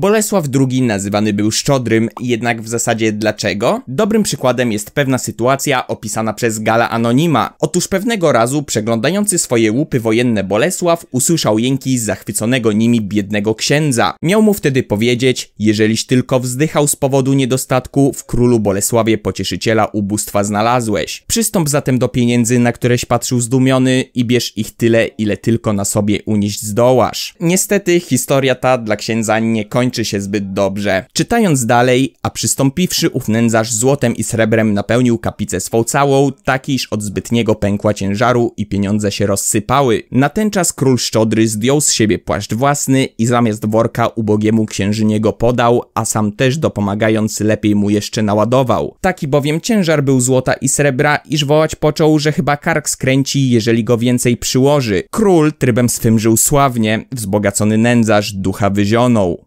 Bolesław II nazywany był Szczodrym, jednak w zasadzie dlaczego? Dobrym przykładem jest pewna sytuacja opisana przez Gala Anonima. Otóż pewnego razu przeglądający swoje łupy wojenne Bolesław usłyszał jęki zachwyconego nimi biednego księdza. Miał mu wtedy powiedzieć, jeżeliś tylko wzdychał z powodu niedostatku, w królu Bolesławie pocieszyciela ubóstwa znalazłeś. Przystąp zatem do pieniędzy, na któreś patrzył zdumiony i bierz ich tyle, ile tylko na sobie unieść zdołasz. Niestety historia ta dla księdza nie kończy kończy się zbyt dobrze. Czytając dalej, a przystąpiwszy ów nędzarz złotem i srebrem napełnił kapicę swą całą, tak iż od zbytniego pękła ciężaru i pieniądze się rozsypały. Natenczas król szczodry zdjął z siebie płaszcz własny i zamiast worka ubogiemu księżynie go podał, a sam też dopomagając lepiej mu jeszcze naładował. Taki bowiem ciężar był złota i srebra, iż wołać począł, że chyba kark skręci, jeżeli go więcej przyłoży. Król trybem swym żył sławnie, wzbogacony nędzarz ducha wyzionął.